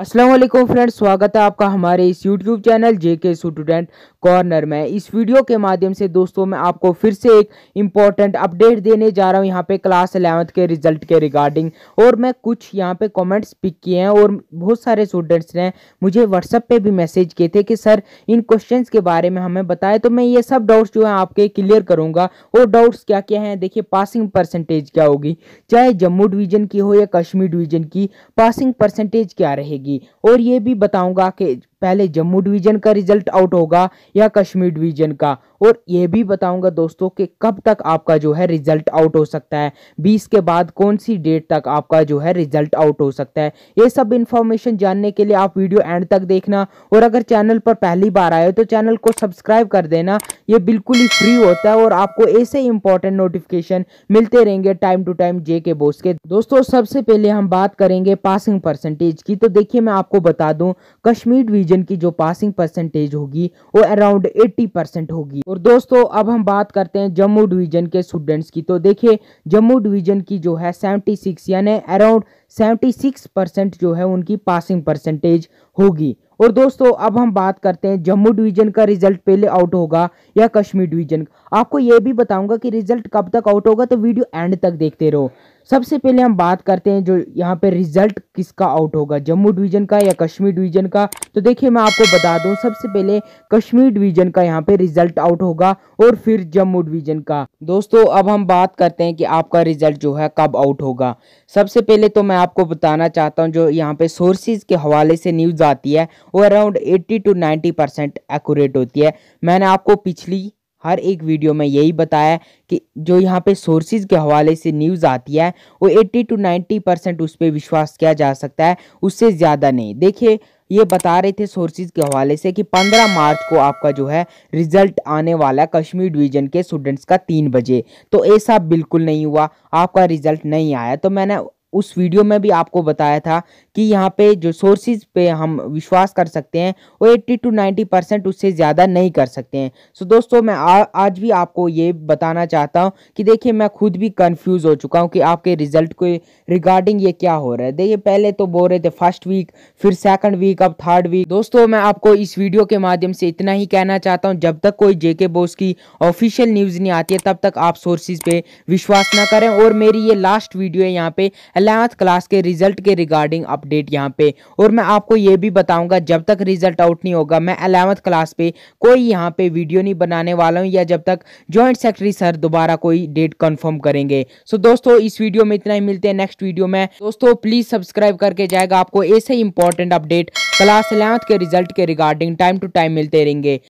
Aslam friends स्वागत है आपका हमारे इस YouTube चैनल के स्टूडेंट कॉर्नर में इस वीडियो के माध्यम से दोस्तों मैं आपको फिर से एक इम्पॉर्टेंट अपडेट देने जा रहा हूँ यहाँ पे क्लास अलेवंथ के रिजल्ट के रिगार्डिंग और मैं कुछ यहाँ पे कमेंट्स पिक किए हैं और बहुत सारे स्टूडेंट्स ने मुझे व्हाट्सअप पे भी मैसेज किए थे कि सर इन क्वेश्चन के बारे में हमें बताएं तो मैं ये सब डाउट्स जो है आपके क्लियर करूँगा और डाउट्स क्या क्या हैं देखिए पासिंग परसेंटेज क्या होगी चाहे जम्मू डिवीजन की हो या कश्मीर डिवीजन की पासिंग परसेंटेज क्या रहेगी जाएगी और ये भी बताऊंगा कि पहले जम्मू डिवीजन का रिजल्ट आउट होगा या कश्मीर डिवीजन का और ये भी बताऊंगा दोस्तों कि कब तक आपका जो है रिजल्ट आउट हो सकता है 20 के बाद कौन सी डेट तक आपका जो है रिजल्ट आउट हो सकता है ये सब इन्फॉर्मेशन जानने के लिए आप वीडियो एंड तक देखना और अगर चैनल पर पहली बार आए हो तो चैनल को सब्सक्राइब कर देना ये बिल्कुल ही फ्री होता है और आपको ऐसे इंपॉर्टेंट नोटिफिकेशन मिलते रहेंगे टाइम टू टाइम जे के बोस के दोस्तों सबसे पहले हम बात करेंगे पासिंग परसेंटेज की तो देखिए मैं आपको बता दूं कश्मीर डिवीजन की जो पासिंग परसेंटेज होगी वो अराउंड 80 परसेंट होगी और दोस्तों अब हम बात करते हैं जम्मू डिवीजन के स्टूडेंट्स की तो देखिए जम्मू डिवीजन की जो है 76 यानी अराउंड 76 परसेंट जो है उनकी पासिंग परसेंटेज होगी और दोस्तों अब हम बात करते हैं जम्मू डिवीजन का रिजल्ट पहले आउट होगा या कश्मीर डिवीजन आपको ये भी बताऊंगा कि रिजल्ट कब तक आउट होगा तो वीडियो एंड तक देखते रहो सबसे पहले हम बात करते हैं जो यहाँ पे रिजल्ट किसका आउट होगा जम्मू डिवीजन का या कश्मीर डिवीजन का तो देखिए मैं आपको बता दूं सबसे पहले कश्मीर डिवीजन का यहाँ पे रिजल्ट आउट होगा और फिर जम्मू डिवीजन का दोस्तों अब हम बात करते हैं कि आपका रिजल्ट जो है कब आउट होगा सबसे पहले तो मैं आपको बताना चाहता हूँ जो यहाँ पे सोर्सेज के हवाले से न्यूज़ आती है वो अराउंड 80 टू 90 परसेंट एकूरेट होती है मैंने आपको पिछली हर एक वीडियो में यही बताया कि जो यहाँ पे सोर्सेज के हवाले से न्यूज़ आती है वो 80 टू 90 परसेंट उस पर विश्वास किया जा सकता है उससे ज़्यादा नहीं देखिए ये बता रहे थे सोर्सेज के हवाले से कि 15 मार्च को आपका जो है रिजल्ट आने वाला कश्मीर डिवीजन के स्टूडेंट्स का तीन बजे तो ऐसा बिल्कुल नहीं हुआ आपका रिजल्ट नहीं आया तो मैंने उस वीडियो में भी आपको बताया था कि यहाँ पे जो सोर्सेज पे हम विश्वास कर सकते हैं वो 80 टू 90 परसेंट उससे ज़्यादा नहीं कर सकते हैं सो दोस्तों मैं आ, आज भी आपको ये बताना चाहता हूँ कि देखिए मैं खुद भी कंफ्यूज हो चुका हूँ कि आपके रिजल्ट के रिगार्डिंग ये क्या हो रहा है देखिए पहले तो बोल रहे थे फर्स्ट वीक फिर सेकेंड वीक अब थर्ड वीक दोस्तों मैं आपको इस वीडियो के माध्यम से इतना ही कहना चाहता हूँ जब तक कोई जेके बोस की ऑफिशियल न्यूज़ नहीं आती है तब तक आप सोर्सेज पे विश्वास ना करें और मेरी ये लास्ट वीडियो है यहाँ पे अलेवंथ क्लास के रिजल्ट के रिगार्डिंग अपडेट यहाँ पे और मैं आपको ये भी बताऊंगा जब तक रिजल्ट आउट नहीं होगा मैं अलेवंथ क्लास पे कोई यहाँ पे वीडियो नहीं बनाने वाला हूँ या जब तक ज्वाइंट सेक्रेटरी सर दोबारा कोई डेट कन्फर्म करेंगे सो दोस्तों इस वीडियो में इतना ही मिलते हैं नेक्स्ट वीडियो में दोस्तों प्लीज सब्सक्राइब करके जाएगा आपको ऐसे ही इंपॉर्टेंट अपडेट क्लास इलेवंथ के रिजल्ट के रिगार्डिंग टाइम टू टाइम मिलते रहेंगे